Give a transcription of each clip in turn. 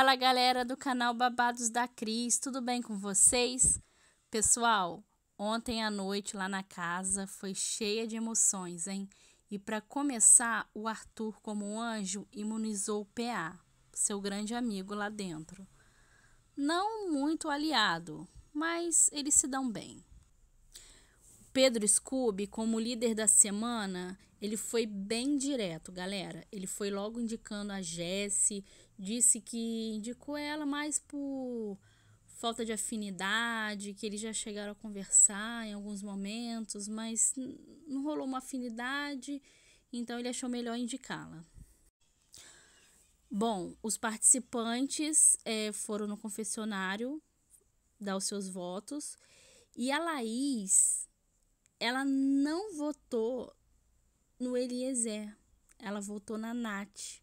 Fala galera do canal Babados da Cris, tudo bem com vocês? Pessoal, ontem à noite lá na casa foi cheia de emoções, hein? E para começar, o Arthur, como um anjo, imunizou o PA, seu grande amigo lá dentro. Não muito aliado, mas eles se dão bem. Pedro Scooby, como líder da semana, ele foi bem direto, galera. Ele foi logo indicando a Jesse, disse que indicou ela mais por falta de afinidade, que eles já chegaram a conversar em alguns momentos, mas não rolou uma afinidade, então ele achou melhor indicá-la. Bom, os participantes é, foram no confessionário dar os seus votos e a Laís, ela não votou no Eliezer. Ela votou na Nath.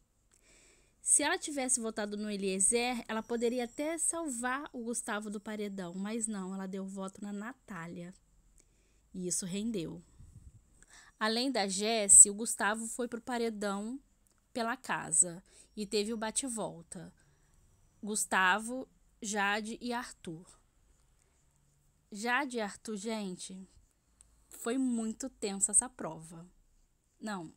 Se ela tivesse votado no Eliezer, ela poderia até salvar o Gustavo do paredão, mas não, ela deu voto na Natália. E isso rendeu. Além da Jesse, o Gustavo foi pro paredão pela casa e teve o bate-volta. Gustavo, Jade e Arthur. Jade e Arthur, gente, foi muito tensa essa prova. Não,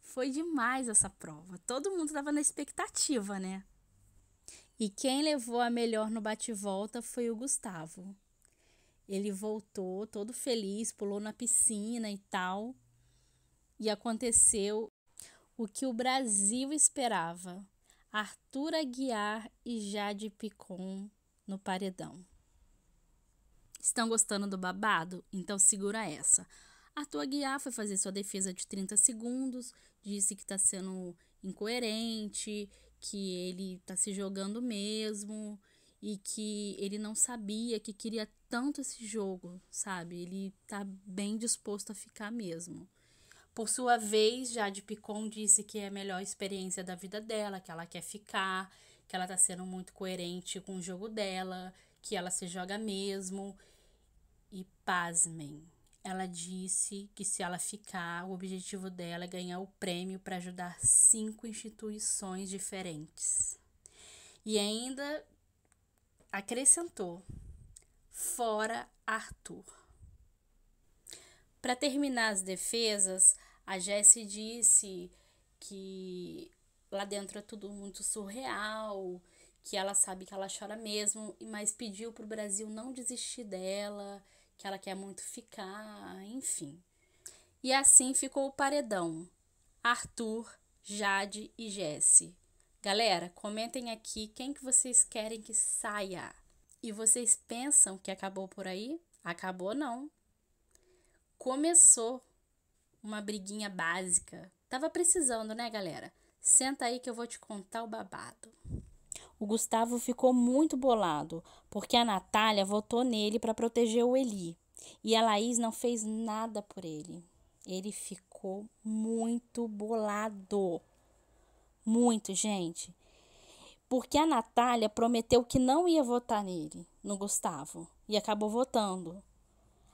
foi demais essa prova. Todo mundo estava na expectativa, né? E quem levou a melhor no bate-volta foi o Gustavo. Ele voltou todo feliz, pulou na piscina e tal. E aconteceu o que o Brasil esperava: Arthur Aguiar e Jade Picon no paredão. Estão gostando do babado? Então segura essa. Arthur Aguiar foi fazer sua defesa de 30 segundos, disse que está sendo incoerente, que ele está se jogando mesmo e que ele não sabia que queria tanto esse jogo, sabe? Ele está bem disposto a ficar mesmo. Por sua vez, Jade Picon disse que é a melhor experiência da vida dela, que ela quer ficar, que ela tá sendo muito coerente com o jogo dela, que ela se joga mesmo. E pasmem, ela disse que se ela ficar, o objetivo dela é ganhar o prêmio para ajudar cinco instituições diferentes. E ainda acrescentou: fora Arthur. Para terminar as defesas, a Jessie disse que lá dentro é tudo muito surreal, que ela sabe que ela chora mesmo, mas pediu para o Brasil não desistir dela que ela quer muito ficar, enfim. E assim ficou o paredão: Arthur, Jade e Jesse. Galera, comentem aqui quem que vocês querem que saia. E vocês pensam que acabou por aí? Acabou não. Começou uma briguinha básica. Tava precisando, né, galera? Senta aí que eu vou te contar o babado. O Gustavo ficou muito bolado, porque a Natália votou nele para proteger o Eli. E a Laís não fez nada por ele. Ele ficou muito bolado. Muito, gente. Porque a Natália prometeu que não ia votar nele, no Gustavo, e acabou votando.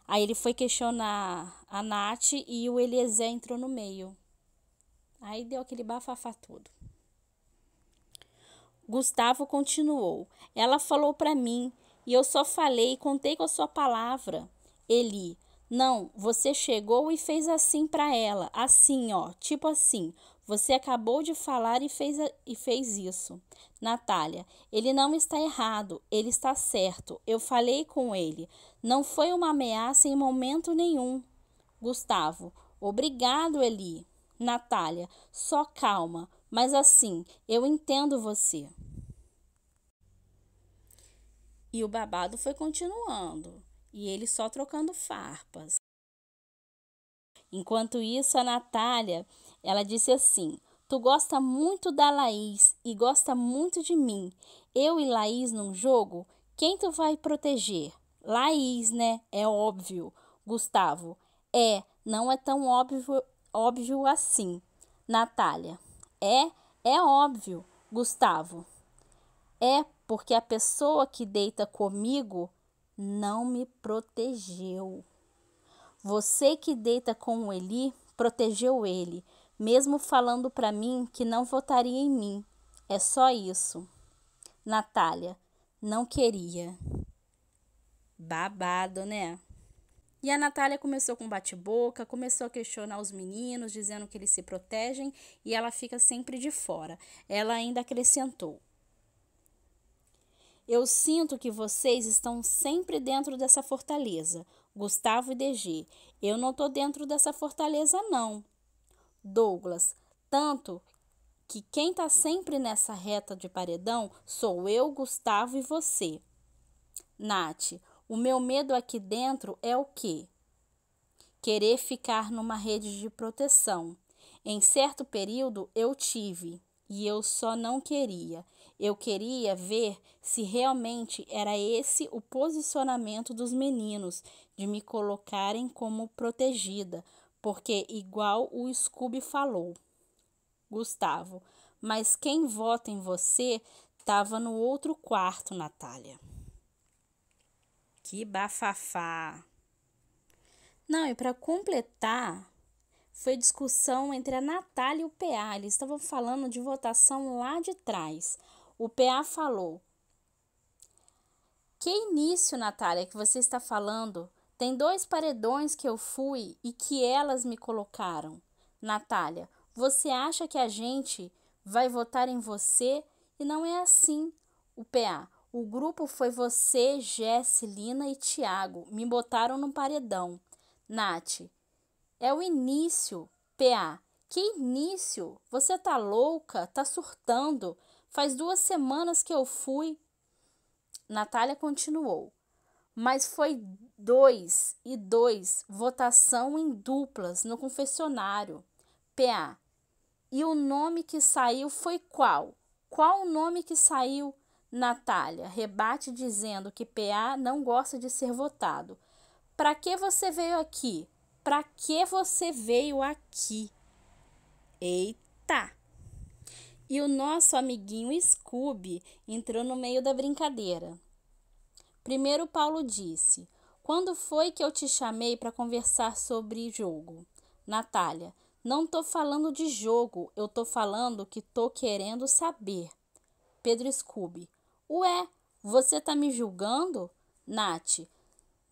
Aí ele foi questionar a Nath e o Eliezer entrou no meio. Aí deu aquele bafafá todo. Gustavo continuou: Ela falou para mim e eu só falei e contei com a sua palavra. Eli, não, você chegou e fez assim para ela, assim, ó, tipo assim. Você acabou de falar e fez, e fez isso. Natália, ele não está errado, ele está certo. Eu falei com ele. Não foi uma ameaça em momento nenhum. Gustavo, obrigado, Eli. Natália, só calma mas assim, eu entendo você. E o babado foi continuando, e ele só trocando farpas. Enquanto isso, a Natália, ela disse assim: Tu gosta muito da Laís e gosta muito de mim. Eu e Laís num jogo, quem tu vai proteger? Laís, né? É óbvio. Gustavo, é, não é tão óbvio, óbvio assim. Natália, é, é óbvio, Gustavo. É porque a pessoa que deita comigo não me protegeu. Você que deita com o Eli protegeu ele, mesmo falando para mim que não votaria em mim. É só isso. Natália, não queria. Babado, né? E a Natália começou com bate-boca, começou a questionar os meninos, dizendo que eles se protegem e ela fica sempre de fora. Ela ainda acrescentou: Eu sinto que vocês estão sempre dentro dessa fortaleza, Gustavo e DG. Eu não tô dentro dessa fortaleza, não. Douglas, tanto que quem tá sempre nessa reta de paredão sou eu, Gustavo e você. Nath, o meu medo aqui dentro é o quê? Querer ficar numa rede de proteção. Em certo período eu tive, e eu só não queria. Eu queria ver se realmente era esse o posicionamento dos meninos de me colocarem como protegida, porque igual o Scooby falou. Gustavo, mas quem vota em você estava no outro quarto, Natália. Que bafafá! Não, e para completar, foi discussão entre a Natália e o PA. Eles estavam falando de votação lá de trás. O PA falou: Que início, Natália, que você está falando? Tem dois paredões que eu fui e que elas me colocaram. Natália, você acha que a gente vai votar em você? E não é assim. O PA. O grupo foi você, Jess, Lina e Tiago. Me botaram no paredão. Nath, é o início. PA, que início? Você tá louca? Tá surtando? Faz duas semanas que eu fui. Natália continuou. Mas foi dois e dois, votação em duplas no confessionário. PA. E o nome que saiu foi qual? Qual o nome que saiu? Natália rebate dizendo que PA não gosta de ser votado. Para que você veio aqui? Para que você veio aqui? Eita! E o nosso amiguinho Scooby entrou no meio da brincadeira. Primeiro Paulo disse: "Quando foi que eu te chamei para conversar sobre jogo?" Natália: "Não tô falando de jogo, eu tô falando que tô querendo saber." Pedro Scooby: Ué, você tá me julgando? Nath,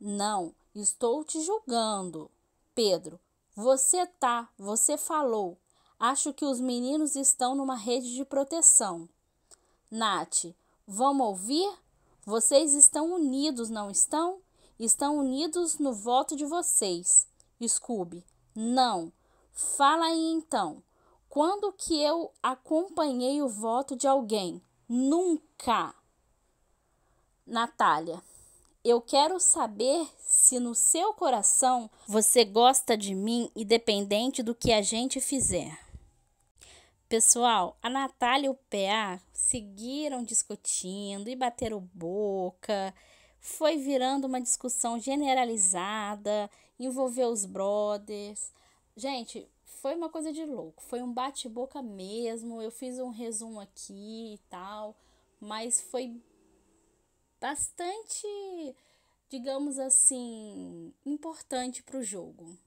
não, estou te julgando. Pedro, você tá, você falou. Acho que os meninos estão numa rede de proteção. Nath, vamos ouvir? Vocês estão unidos, não estão? Estão unidos no voto de vocês. Scooby, não. Fala aí então. Quando que eu acompanhei o voto de alguém? Nunca! Natália, eu quero saber se no seu coração você gosta de mim, independente do que a gente fizer. Pessoal, a Natália e o PA seguiram discutindo e bateram boca. Foi virando uma discussão generalizada, envolveu os brothers. Gente, foi uma coisa de louco, foi um bate-boca mesmo. Eu fiz um resumo aqui e tal, mas foi bastante, digamos assim, importante para o jogo.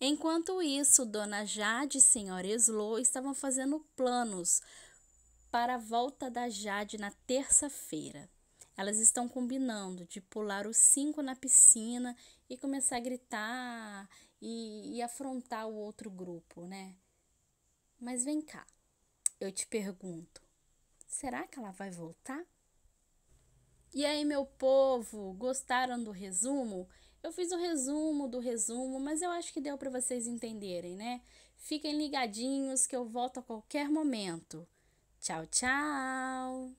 Enquanto isso, Dona Jade e Senhora Eslo estavam fazendo planos para a volta da Jade na terça-feira. Elas estão combinando de pular os cinco na piscina e começar a gritar e, e afrontar o outro grupo, né? Mas vem cá, eu te pergunto: será que ela vai voltar? E aí, meu povo, gostaram do resumo? Eu fiz o resumo do resumo, mas eu acho que deu para vocês entenderem, né? Fiquem ligadinhos que eu volto a qualquer momento. Tchau, tchau!